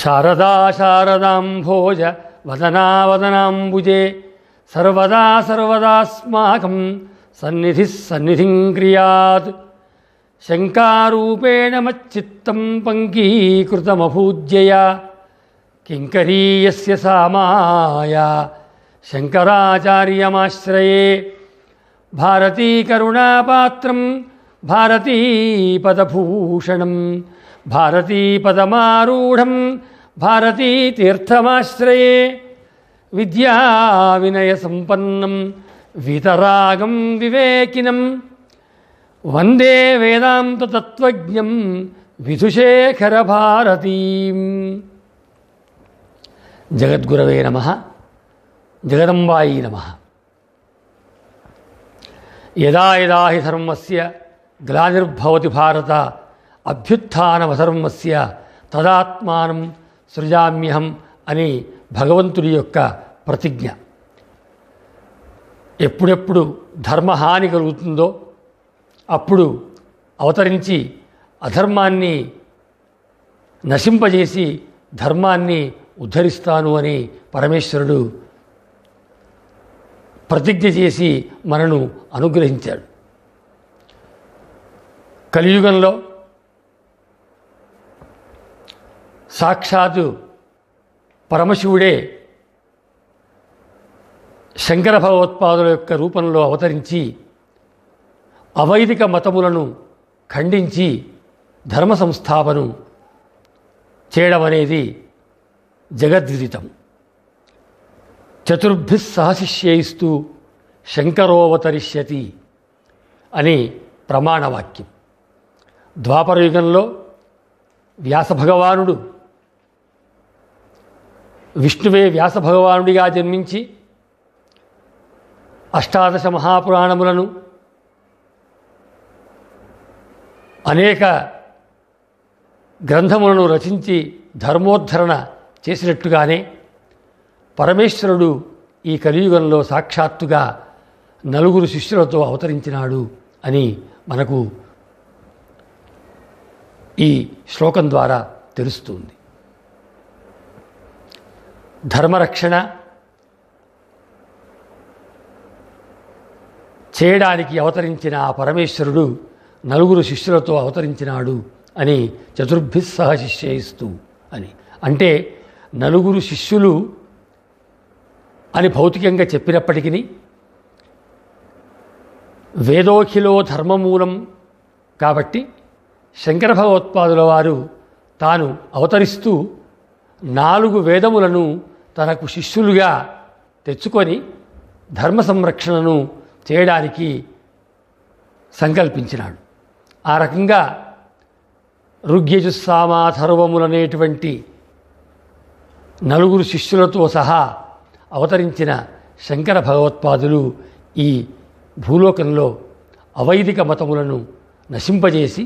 शारदा शारदाम् भोज वदना भुजे सर्वदा सर्वदास्माकं सन्निधिः सन्निधिं क्रियात् शङ्कारूपेण मच्चित्तं पङ्कीकृतमभूज्यया किङ्करीयस्य सा माया शङ्कराचार्यमाश्रये भारतीकरुणापात्रं भारतीपदभूषणम् भारतीपदमारूढं भारतीतीर्थमाश्रये विद्याविनयसम्पन्नं वितरागं विवेकिनं वन्दे वेदान्ततत्त्वज्ञं विधुशेखरभारतीं जगद्गुरवे नमः जगदम्बायी नमः यदा यदा हि धर्मस्य ग्लानिर्भवति भारत అభ్యుత్నమధర్మస్య తదాత్మానం సృజామ్యహం అని భగవంతుడి యొక్క ప్రతిజ్ఞ ఎప్పుడెప్పుడు ధర్మహాని కలుగుతుందో అప్పుడు అవతరించి అధర్మాన్ని నశింపజేసి ధర్మాన్ని ఉద్ధరిస్తాను అని పరమేశ్వరుడు ప్రతిజ్ఞ చేసి మనను అనుగ్రహించాడు కలియుగంలో సాక్షాత్ పరమశివుడే శంకర భగవత్పాదుల యొక్క రూపంలో అవతరించి అవైదిక మతములను ఖండించి ధర్మ సంస్థాపన చేయడం అనేది జగద్విదితం చతుర్భి సహశిష్యైస్తూ శంకరోవతరిష్యతి అని ప్రమాణవాక్యం ద్వాపరయుగంలో వ్యాసభగవానుడు విష్ణువే వ్యాస భగవానుడిగా జన్మించి అష్టాదశ మహాపురాణములను అనేక గ్రంథములను రచించి ధర్మోద్ధరణ చేసినట్టుగానే పరమేశ్వరుడు ఈ కలియుగంలో సాక్షాత్తుగా నలుగురు శిష్యులతో అవతరించినాడు అని మనకు ఈ శ్లోకం ద్వారా తెలుస్తుంది ధర్మరక్షణ చేయడానికి అవతరించిన ఆ పరమేశ్వరుడు నలుగురు శిష్యులతో అవతరించినాడు అని చతుర్భిస్సహ శిష్యయిస్తూ అని అంటే నలుగురు శిష్యులు అని భౌతికంగా చెప్పినప్పటికీ వేదోఖిలో ధర్మమూలం కాబట్టి శంకర భగవత్పాదుల వారు తాను అవతరిస్తూ నాలుగు వేదములను తనకు శిష్యులుగా తెచ్చుకొని ధర్మ సంరక్షణను చేయడానికి సంకల్పించినాడు ఆ రకంగా ఋగ్యజుస్సామాథర్వములనేటువంటి నలుగురు శిష్యులతో సహా అవతరించిన శంకర భగవత్పాదులు ఈ భూలోకంలో అవైదిక మతములను నశింపజేసి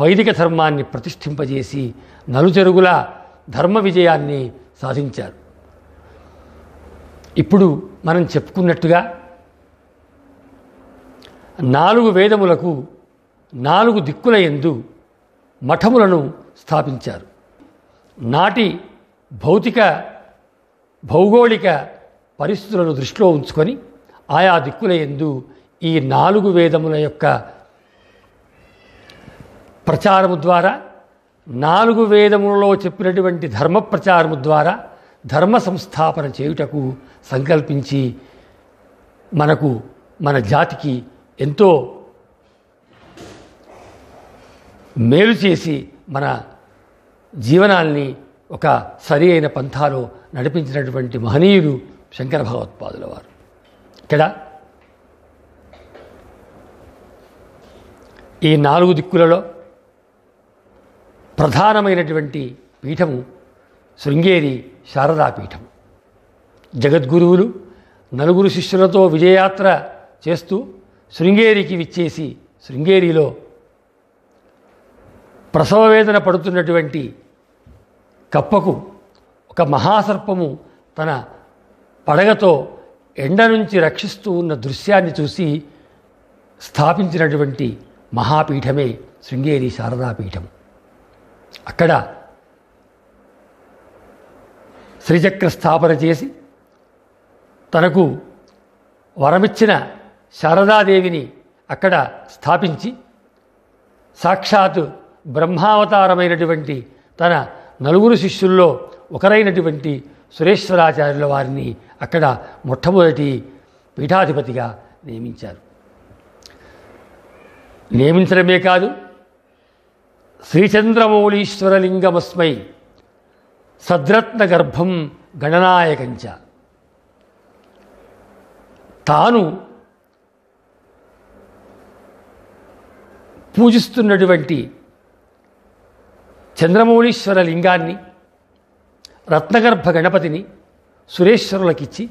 వైదిక ధర్మాన్ని ప్రతిష్ఠింపజేసి నలుచెరుగుల ధర్మ విజయాన్ని సాధించారు ఇప్పుడు మనం చెప్పుకున్నట్టుగా నాలుగు వేదములకు నాలుగు దిక్కుల ఎందు మఠములను స్థాపించారు నాటి భౌతిక భౌగోళిక పరిస్థితులను దృష్టిలో ఉంచుకొని ఆయా దిక్కుల ఎందు ఈ నాలుగు వేదముల యొక్క ప్రచారము ద్వారా నాలుగు వేదములలో చెప్పినటువంటి ధర్మ ప్రచారము ద్వారా ధర్మ సంస్థాపన చేయుటకు సంకల్పించి మనకు మన జాతికి ఎంతో మేలు చేసి మన జీవనాల్ని ఒక సరి అయిన పంథాలో నడిపించినటువంటి మహనీయుడు శంకర భగవత్పాదుల వారు ఇక్కడ ఈ నాలుగు దిక్కులలో ప్రధానమైనటువంటి పీఠము శృంగేరి శారదాపీఠం జగద్గురువులు నలుగురు శిష్యులతో విజయయాత్ర చేస్తూ శృంగేరికి విచ్చేసి శృంగేరిలో ప్రసవ వేదన పడుతున్నటువంటి కప్పకు ఒక మహాసర్పము తన పడగతో ఎండ నుంచి రక్షిస్తూ ఉన్న దృశ్యాన్ని చూసి స్థాపించినటువంటి మహాపీఠమే శృంగేరి శారదాపీఠం అక్కడ శ్రీచక్ర స్థాపన చేసి తనకు వరమిచ్చిన శారదాదేవిని అక్కడ స్థాపించి సాక్షాత్ బ్రహ్మావతారమైనటువంటి తన నలుగురు శిష్యుల్లో ఒకరైనటువంటి సురేశ్వరాచార్యుల వారిని అక్కడ మొట్టమొదటి పీఠాధిపతిగా నియమించారు నియమించడమే కాదు శ్రీచంద్రమౌళీశ్వరలింగమస్మై సద్రత్న గర్భం గణనాయకంచ తాను పూజిస్తున్నటువంటి చంద్రమౌళీశ్వర లింగాన్ని రత్నగర్భ గణపతిని సురేశ్వరులకిచ్చి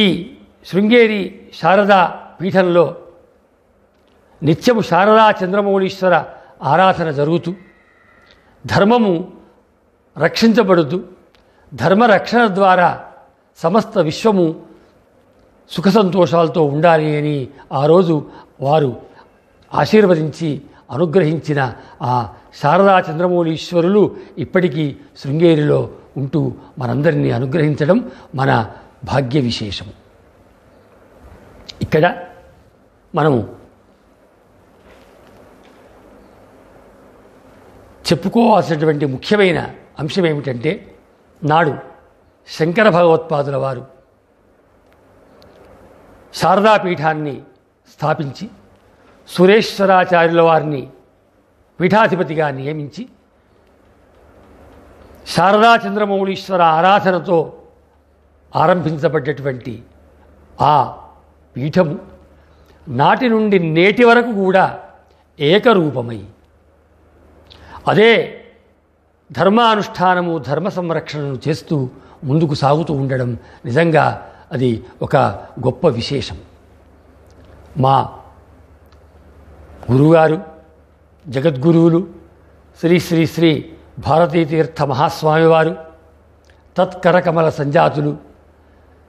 ఈ శృంగేరి శారదా పీఠంలో నిత్యము శారదా చంద్రమౌళీశ్వర ఆరాధన జరుగుతూ ధర్మము రక్షించబడదు ధర్మరక్షణ ద్వారా సమస్త విశ్వము సుఖ సంతోషాలతో ఉండాలి అని ఆ రోజు వారు ఆశీర్వదించి అనుగ్రహించిన ఆ శారదా చంద్రమౌళీశ్వరులు ఇప్పటికీ శృంగేరిలో ఉంటూ మనందరినీ అనుగ్రహించడం మన భాగ్య విశేషము ఇక్కడ మనము చెప్పుకోవాల్సినటువంటి ముఖ్యమైన అంశం ఏమిటంటే నాడు శంకర భగవత్పాదుల వారు శారదాపీఠాన్ని స్థాపించి సురేశ్వరాచార్యుల వారిని పీఠాధిపతిగా నియమించి శారదా చంద్రమౌళీశ్వర ఆరాధనతో ఆరంభించబడ్డటువంటి ఆ పీఠము నాటి నుండి నేటి వరకు కూడా ఏకరూపమై అదే ధర్మానుష్ఠానము ధర్మ సంరక్షణను చేస్తూ ముందుకు సాగుతూ ఉండడం నిజంగా అది ఒక గొప్ప విశేషం మా గురుగారు జగద్గురువులు శ్రీ శ్రీ శ్రీ భారతీతీర్థ మహాస్వామివారు తత్కరకమల సంజాతులు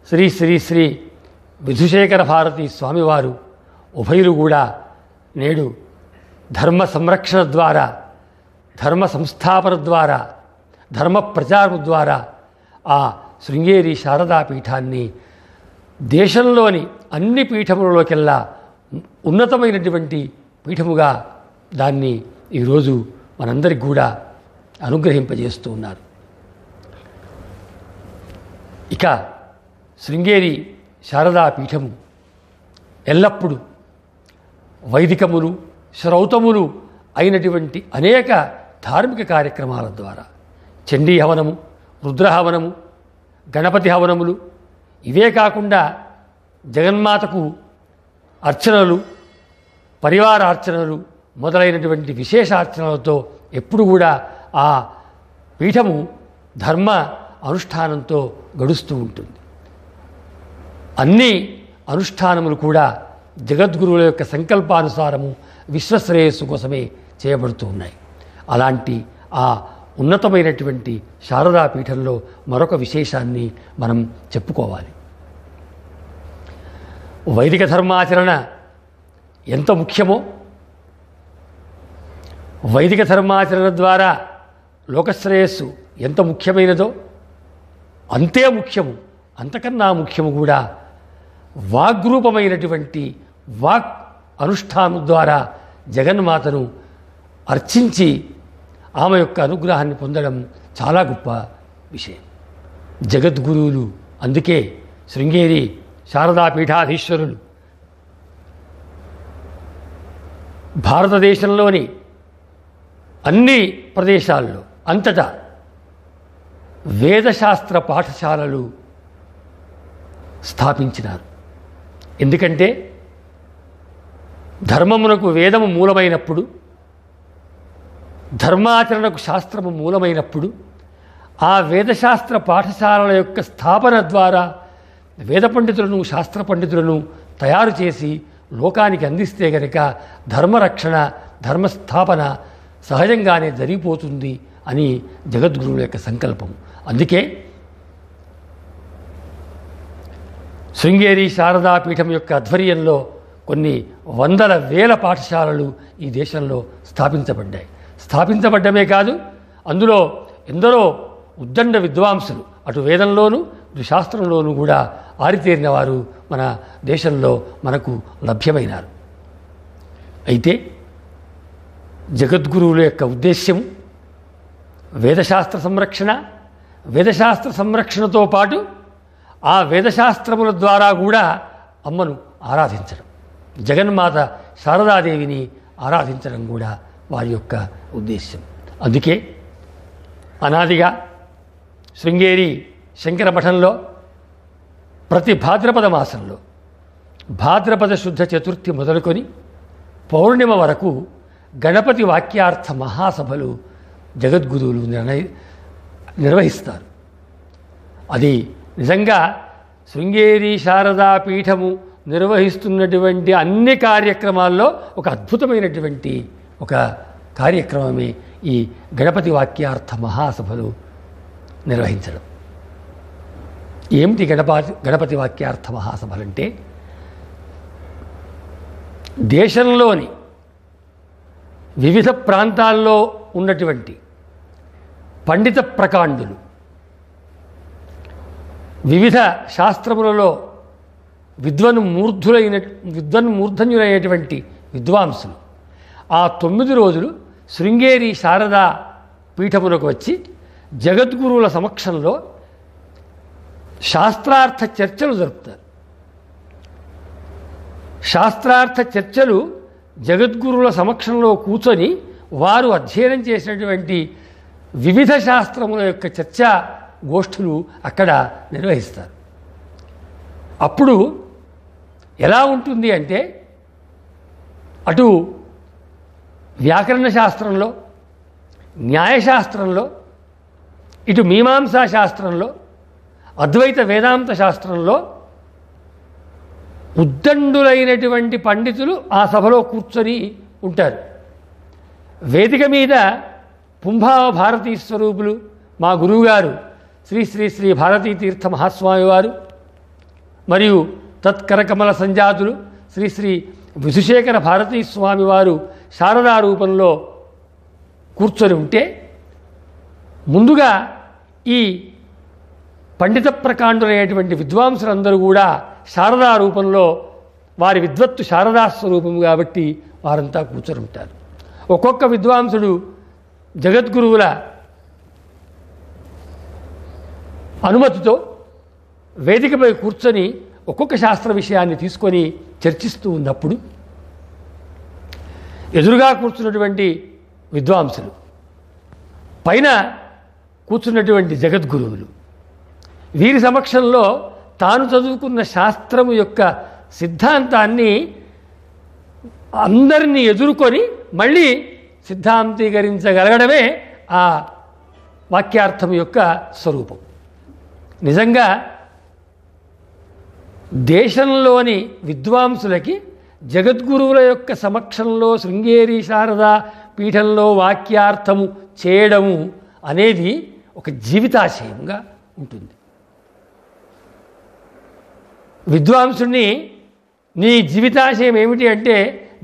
శ్రీ శ్రీ శ్రీ విధుశేఖర భారతీ స్వామివారు ఉభయులు కూడా నేడు ధర్మ సంరక్షణ ద్వారా ధర్మ సంస్థాపన ద్వారా ధర్మ ప్రచారం ద్వారా ఆ శృంగేరి శారదా పీఠాన్ని దేశంలోని అన్ని పీఠములలోకెల్లా ఉన్నతమైనటువంటి పీఠముగా దాన్ని ఈరోజు మనందరికి కూడా అనుగ్రహింపజేస్తూ ఉన్నారు ఇక శృంగేరి శారదా పీఠము ఎల్లప్పుడూ వైదికములు శ్రౌతములు అయినటువంటి అనేక ధార్మిక కార్యక్రమాల ద్వారా చండీ హవనము రుద్రహవనము గణపతి హవనములు ఇవే కాకుండా జగన్మాతకు అర్చనలు పరివార అర్చనలు మొదలైనటువంటి విశేష అర్చనలతో ఎప్పుడు కూడా ఆ పీఠము ధర్మ అనుష్ఠానంతో గడుస్తూ ఉంటుంది అన్ని అనుష్ఠానములు కూడా జగద్గురువుల యొక్క సంకల్పానుసారము విశ్వశ్రేయస్సు కోసమే చేయబడుతూ ఉన్నాయి అలాంటి ఆ ఉన్నతమైనటువంటి శారదాపీఠంలో మరొక విశేషాన్ని మనం చెప్పుకోవాలి వైదిక ధర్మాచరణ ఎంత ముఖ్యమో వైదిక ధర్మాచరణ ద్వారా లోకశ్రేయస్సు ఎంత ముఖ్యమైనదో అంతే ముఖ్యము అంతకన్నా ముఖ్యము కూడా వాగ్రూపమైనటువంటి వాక్ అనుష్ఠానం ద్వారా జగన్మాతను అర్చించి ఆమె యొక్క అనుగ్రహాన్ని పొందడం చాలా గొప్ప విషయం జగద్గురువులు అందుకే శృంగేరి శారదా పీఠాధీశ్వరులు భారతదేశంలోని అన్ని ప్రదేశాల్లో అంతటా వేదశాస్త్ర పాఠశాలలు స్థాపించినారు ఎందుకంటే ధర్మమునకు వేదము మూలమైనప్పుడు ధర్మాచరణకు శాస్త్రము మూలమైనప్పుడు ఆ వేదశాస్త్ర పాఠశాలల యొక్క స్థాపన ద్వారా వేద పండితులను శాస్త్ర పండితులను తయారు చేసి లోకానికి అందిస్తే గనక ధర్మరక్షణ ధర్మస్థాపన సహజంగానే జరిగిపోతుంది అని జగద్గురువుల యొక్క సంకల్పం అందుకే శృంగేరి శారదాపీఠం యొక్క ఆధ్వర్యంలో కొన్ని వందల వేల పాఠశాలలు ఈ దేశంలో స్థాపించబడ్డాయి స్థాపించబడ్డమే కాదు అందులో ఎందరో ఉద్దండ విద్వాంసులు అటు వేదంలోనూ ఇటు శాస్త్రంలోనూ కూడా ఆరితేరిన వారు మన దేశంలో మనకు లభ్యమైనారు అయితే జగద్గురువుల యొక్క ఉద్దేశ్యం వేదశాస్త్ర సంరక్షణ వేదశాస్త్ర సంరక్షణతో పాటు ఆ వేదశాస్త్రముల ద్వారా కూడా అమ్మను ఆరాధించడం జగన్మాత శారదాదేవిని ఆరాధించడం కూడా వారి యొక్క ఉద్దేశ్యం అందుకే అనాదిగా శృంగేరి శంకరమఠంలో ప్రతి భాద్రపద మాసంలో భాద్రపద శుద్ధ చతుర్థి మొదలుకొని పౌర్ణిమ వరకు గణపతి వాక్యార్థ మహాసభలు జగద్గురువులు నిర్ణయ నిర్వహిస్తారు అది నిజంగా శృంగేరి శారదా పీఠము నిర్వహిస్తున్నటువంటి అన్ని కార్యక్రమాల్లో ఒక అద్భుతమైనటువంటి ఒక కార్యక్రమమే ఈ గణపతి వాక్యార్థ మహాసభలు నిర్వహించడం ఏమిటి గణపతి గణపతి వాక్యార్థ మహాసభలంటే దేశంలోని వివిధ ప్రాంతాల్లో ఉన్నటువంటి పండిత ప్రకాండులు వివిధ శాస్త్రములలో విద్వన్ విద్వన్ విద్వన్మూర్ధన్యులైనటువంటి విద్వాంసులు ఆ తొమ్మిది రోజులు శృంగేరి శారదా పీఠమునకు వచ్చి జగద్గురువుల సమక్షంలో శాస్త్రార్థ చర్చలు జరుపుతారు శాస్త్రార్థ చర్చలు జగద్గురువుల సమక్షంలో కూర్చొని వారు అధ్యయనం చేసినటువంటి వివిధ శాస్త్రముల యొక్క చర్చా గోష్ఠులు అక్కడ నిర్వహిస్తారు అప్పుడు ఎలా ఉంటుంది అంటే అటు వ్యాకరణ శాస్త్రంలో న్యాయశాస్త్రంలో ఇటు మీమాంసా శాస్త్రంలో అద్వైత వేదాంత శాస్త్రంలో ఉద్దండులైనటువంటి పండితులు ఆ సభలో కూర్చొని ఉంటారు వేదిక మీద పుంభావ భారతీ స్వరూపులు మా గురువుగారు శ్రీ శ్రీ శ్రీ భారతీ తీర్థ మహాస్వామి వారు మరియు తత్కరకమల సంజాతులు శ్రీ శ్రీ విధుశేఖర భారతీ స్వామి వారు శారదా రూపంలో కూర్చొని ఉంటే ముందుగా ఈ పండిత ప్రకాండులైనటువంటి విద్వాంసులందరూ కూడా శారదా రూపంలో వారి విద్వత్తు శారదాస్వరూపము కాబట్టి వారంతా కూర్చొని ఉంటారు ఒక్కొక్క విద్వాంసుడు జగద్గురువుల అనుమతితో వేదికపై కూర్చొని ఒక్కొక్క శాస్త్ర విషయాన్ని తీసుకొని చర్చిస్తూ ఉన్నప్పుడు ఎదురుగా కూర్చున్నటువంటి విద్వాంసులు పైన కూర్చున్నటువంటి జగద్గురువులు వీరి సమక్షంలో తాను చదువుకున్న శాస్త్రము యొక్క సిద్ధాంతాన్ని అందరినీ ఎదుర్కొని మళ్ళీ సిద్ధాంతీకరించగలగడమే ఆ వాక్యార్థం యొక్క స్వరూపం నిజంగా దేశంలోని విద్వాంసులకి జగద్గురువుల యొక్క సమక్షంలో శృంగేరి శారదా పీఠంలో వాక్యార్థము చేయడము అనేది ఒక జీవితాశయంగా ఉంటుంది విద్వాంసుణ్ణి నీ జీవితాశయం ఏమిటి అంటే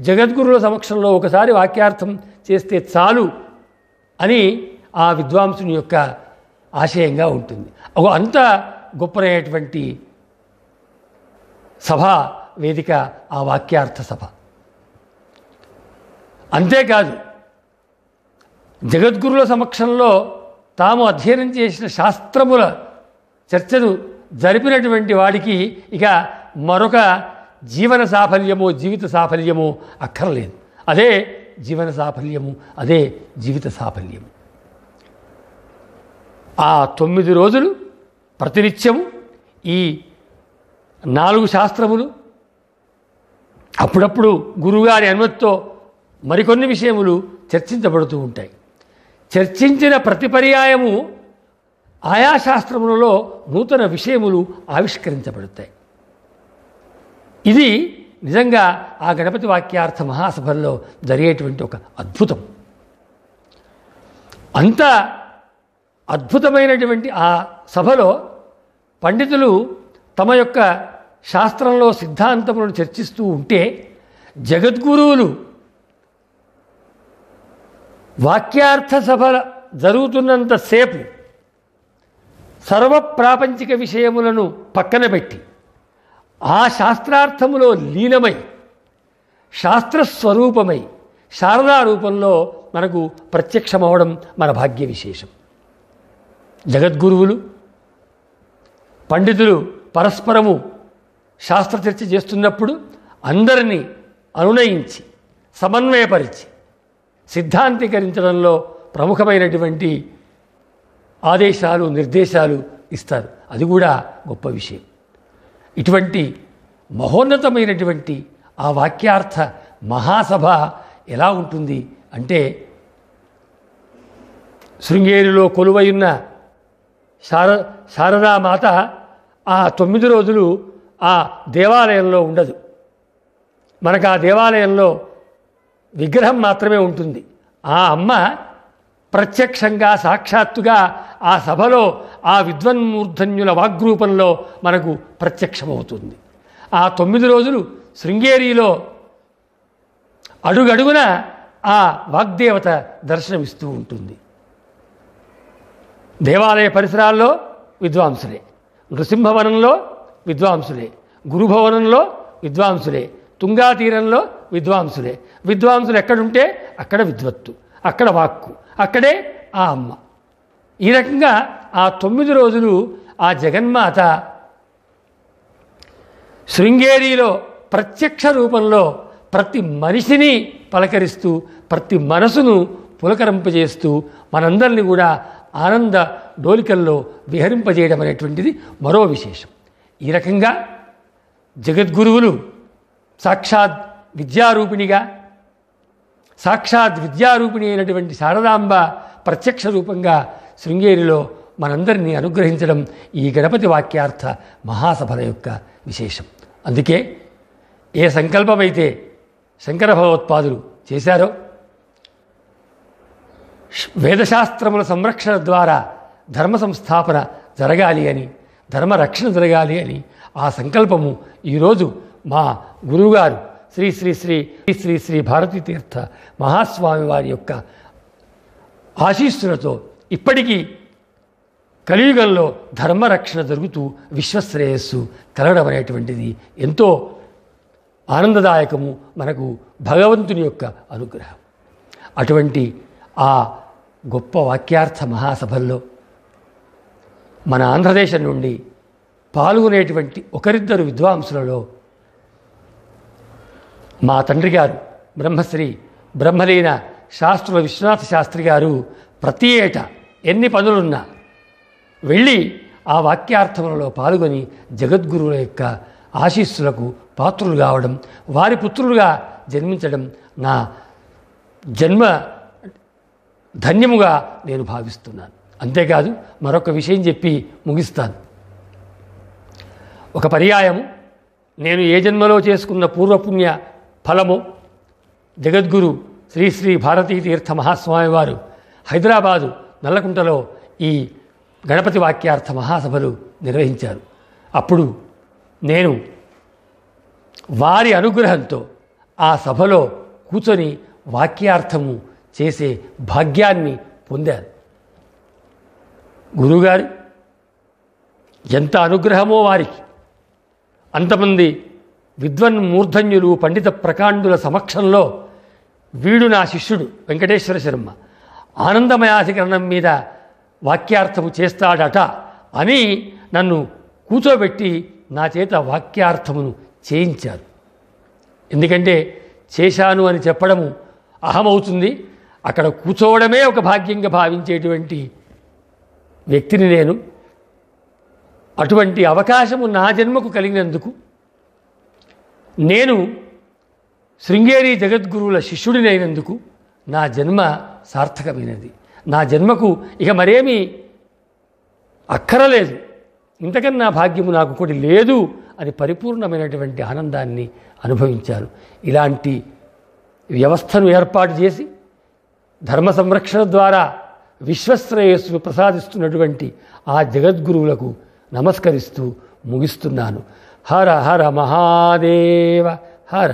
జగద్గురుల సమక్షంలో ఒకసారి వాక్యార్థం చేస్తే చాలు అని ఆ విద్వాంసుని యొక్క ఆశయంగా ఉంటుంది అంత గొప్పనైనటువంటి సభా వేదిక ఆ వాక్యార్థ సభ అంతేకాదు జగద్గురుల సమక్షంలో తాము అధ్యయనం చేసిన శాస్త్రముల చర్చను జరిపినటువంటి వాడికి ఇక మరొక జీవన సాఫల్యము జీవిత సాఫల్యము అక్కర్లేదు అదే జీవన సాఫల్యము అదే జీవిత సాఫల్యము ఆ తొమ్మిది రోజులు ప్రతినిత్యము ఈ నాలుగు శాస్త్రములు అప్పుడప్పుడు గురువుగారి అనుమతితో మరికొన్ని విషయములు చర్చించబడుతూ ఉంటాయి చర్చించిన ప్రతి పర్యాయము ఆయా శాస్త్రములలో నూతన విషయములు ఆవిష్కరించబడతాయి ఇది నిజంగా ఆ గణపతి వాక్యార్థ మహాసభల్లో జరిగేటువంటి ఒక అద్భుతం అంత అద్భుతమైనటువంటి ఆ సభలో పండితులు తమ యొక్క శాస్త్రంలో సిద్ధాంతములను చర్చిస్తూ ఉంటే జగద్గురువులు వాక్యార్థ సభ జరుగుతున్నంతసేపు సర్వప్రాపంచిక విషయములను పక్కన పెట్టి ఆ శాస్త్రార్థములో లీనమై శాస్త్రస్వరూపమై శారదా రూపంలో మనకు ప్రత్యక్షమవడం మన భాగ్య విశేషం జగద్గురువులు పండితులు పరస్పరము శాస్త్ర చర్చ చేస్తున్నప్పుడు అందరినీ అనునయించి సమన్వయపరిచి సిద్ధాంతీకరించడంలో ప్రముఖమైనటువంటి ఆదేశాలు నిర్దేశాలు ఇస్తారు అది కూడా గొప్ప విషయం ఇటువంటి మహోన్నతమైనటువంటి ఆ వాక్యార్థ మహాసభ ఎలా ఉంటుంది అంటే శృంగేరిలో కొలువైన శార శారదామాత ఆ తొమ్మిది రోజులు ఆ దేవాలయంలో ఉండదు మనకు ఆ దేవాలయంలో విగ్రహం మాత్రమే ఉంటుంది ఆ అమ్మ ప్రత్యక్షంగా సాక్షాత్తుగా ఆ సభలో ఆ విద్వన్మూర్ధన్యుల వాగ్రూపంలో మనకు ప్రత్యక్షమవుతుంది ఆ తొమ్మిది రోజులు శృంగేరిలో అడుగడుగున ఆ వాగ్దేవత దర్శనమిస్తూ ఉంటుంది దేవాలయ పరిసరాల్లో విద్వాంసులే నృసింహవనంలో విద్వాంసులే గురుభవనంలో విద్వాంసులే తుంగా తీరంలో విద్వాంసులే విద్వాంసులు ఎక్కడుంటే అక్కడ విద్వత్తు అక్కడ వాక్కు అక్కడే ఆ అమ్మ ఈ రకంగా ఆ తొమ్మిది రోజులు ఆ జగన్మాత శృంగేరిలో ప్రత్యక్ష రూపంలో ప్రతి మనిషిని పలకరిస్తూ ప్రతి మనసును పులకరింపజేస్తూ మనందరినీ కూడా ఆనంద డోలికల్లో విహరింపజేయడం అనేటువంటిది మరో విశేషం ఈ రకంగా జగద్గురువులు సాక్షాత్ విద్యారూపిణిగా సాక్షాత్ విద్యారూపిణి అయినటువంటి శారదాంబ ప్రత్యక్ష రూపంగా శృంగేరిలో మనందరినీ అనుగ్రహించడం ఈ గణపతి వాక్యార్థ మహాసభల యొక్క విశేషం అందుకే ఏ సంకల్పమైతే శంకర భగవత్పాదులు చేశారో వేదశాస్త్రముల సంరక్షణ ద్వారా ధర్మ సంస్థాపన జరగాలి అని ధర్మరక్షణ జరగాలి అని ఆ సంకల్పము ఈరోజు మా గురువుగారు శ్రీ శ్రీ శ్రీ శ్రీ శ్రీ శ్రీ భారతీ తీర్థ మహాస్వామి వారి యొక్క ఆశీస్సులతో ఇప్పటికీ కలియుగంలో ధర్మరక్షణ జరుగుతూ విశ్వశ్రేయస్సు కలగడం అనేటువంటిది ఎంతో ఆనందదాయకము మనకు భగవంతుని యొక్క అనుగ్రహం అటువంటి ఆ గొప్ప వాక్యార్థ మహాసభల్లో మన ఆంధ్రదేశం నుండి పాల్గొనేటువంటి ఒకరిద్దరు విద్వాంసులలో మా తండ్రి గారు బ్రహ్మశ్రీ బ్రహ్మలీన శాస్త్రుల విశ్వనాథ శాస్త్రి గారు ప్రతి ఏటా ఎన్ని పనులున్నా వెళ్ళి ఆ వాక్యార్థములలో పాల్గొని జగద్గురువుల యొక్క ఆశీస్సులకు పాత్రులు కావడం వారి పుత్రులుగా జన్మించడం నా జన్మ ధన్యముగా నేను భావిస్తున్నాను అంతేకాదు మరొక విషయం చెప్పి ముగిస్తాను ఒక పర్యాయం నేను ఏ జన్మలో చేసుకున్న పూర్వపుణ్య ఫలము జగద్గురు శ్రీ శ్రీ భారతీ తీర్థ మహాస్వామి వారు హైదరాబాదు నల్లకుంటలో ఈ గణపతి వాక్యార్థ మహాసభలు నిర్వహించారు అప్పుడు నేను వారి అనుగ్రహంతో ఆ సభలో కూర్చొని వాక్యార్థము చేసే భాగ్యాన్ని పొందాను గురువుగారి ఎంత అనుగ్రహమో వారికి అంతమంది విద్వన్మూర్ధన్యులు పండిత ప్రకాండుల సమక్షంలో వీడు నా శిష్యుడు వెంకటేశ్వర శర్మ ఆనందమయాధికరణం మీద వాక్యార్థము చేస్తాడట అని నన్ను కూచోబెట్టి నా చేత వాక్యార్థమును చేయించారు ఎందుకంటే చేశాను అని చెప్పడము అహమవుతుంది అక్కడ కూర్చోవడమే ఒక భాగ్యంగా భావించేటువంటి వ్యక్తిని నేను అటువంటి అవకాశము నా జన్మకు కలిగినందుకు నేను శృంగేరి జగద్గురువుల శిష్యుడినైనందుకు నా జన్మ సార్థకమైనది నా జన్మకు ఇక మరేమీ అక్కరలేదు ఇంతకన్నా భాగ్యము నాకు ఒకటి లేదు అని పరిపూర్ణమైనటువంటి ఆనందాన్ని అనుభవించారు ఇలాంటి వ్యవస్థను ఏర్పాటు చేసి ధర్మ సంరక్షణ ద్వారా విశ్వశ్రేయస్సు ప్రసాదిస్తున్నటువంటి ఆ జగద్గురువులకు నమస్కరిస్తూ ముగిస్తున్నాను హర హర మహాదేవ హర